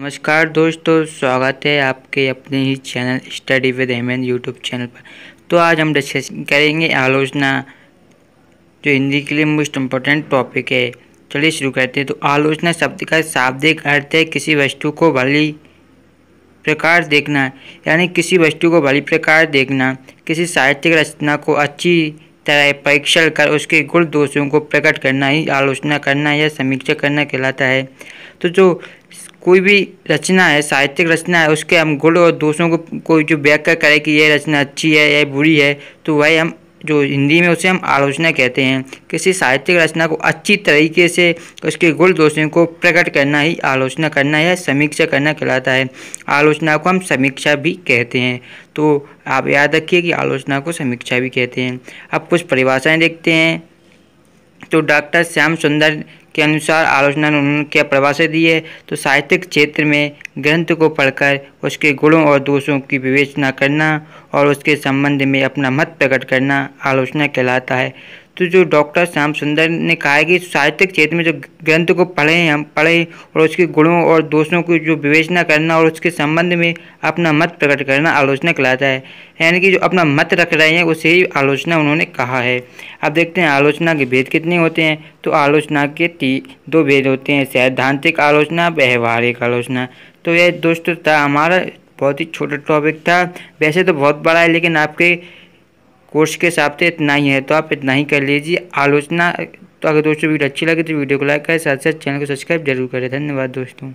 नमस्कार दोस्तों स्वागत है आपके अपने ही channel study with Heman YouTube channel पर तो आज हम डिस्कस करेंगे आलोचना जो हिंदी के लिए मोस्ट इम्पोर्टेंट टॉपिक है चलिए शुरू करते हैं तो आलोचना शब्द का शाब्दिक अर्थ है किसी वस्तु को भली प्रकार देखना यानी किसी वस्तु को भली प्रकार देखना किसी साहित्यिक रचना को अच्छी तरह परीक्षण कर उसके गुण दोषों को प्रकट करना ही आलोचना करना या समीक्षा करना कहलाता है तो जो कोई भी रचना है साहित्यिक रचना है उसके हम गुण और दोषों को कोई जो व्याख्या करे कि यह रचना अच्छी है यह बुरी है तो वह हम जो हिंदी में उसे हम आलोचना कहते हैं किसी साहित्यिक रचना को अच्छी तरीके से उसके गुण दोषों को प्रकट करना ही आलोचना करना या समीक्षा करना कहलाता है आलोचना को हम समीक्षा भी कहते हैं तो आप याद रखिए कि आलोचना को समीक्षा भी कहते हैं अब कुछ परिभाषाएँ देखते हैं तो डॉक्टर श्याम सुंदर के अनुसार आलोचना उन्होंने क्या परिभाषा दी है तो साहित्यिक क्षेत्र में ग्रंथ को पढ़कर उसके गुणों और दोषों की विवेचना करना और उसके संबंध में अपना मत प्रकट करना आलोचना कहलाता है तो जो डॉक्टर श्याम सुंदर ने कहा है कि साहित्यिक क्षेत्र में जो ग्रंथ को पढ़ें हम पढ़ें और उसके गुणों और दोषों की जो विवेचना करना और उसके संबंध में अपना मत प्रकट करना आलोचना कहलाता है यानी कि जो अपना मत रख रहे हैं उसे ही आलोचना उन्होंने कहा है अब देखते हैं आलोचना के भेद कितने होते हैं तो आलोचना के ती दो भेद होते हैं सैद्धांतिक आलोचना व्यवहारिक आलोचना तो यह दोस्तों था हमारा बहुत ही छोटा टॉपिक था वैसे तो बहुत बड़ा है लेकिन आपके कोर्स के हिसाब से इतना ही है तो आप इतना ही कर लीजिए आलोचना तो अगर दोस्तों वीडियो अच्छी लगे तो वीडियो को लाइक करें साथ साथ चैनल को सब्सक्राइब जरूर करें धन्यवाद दोस्तों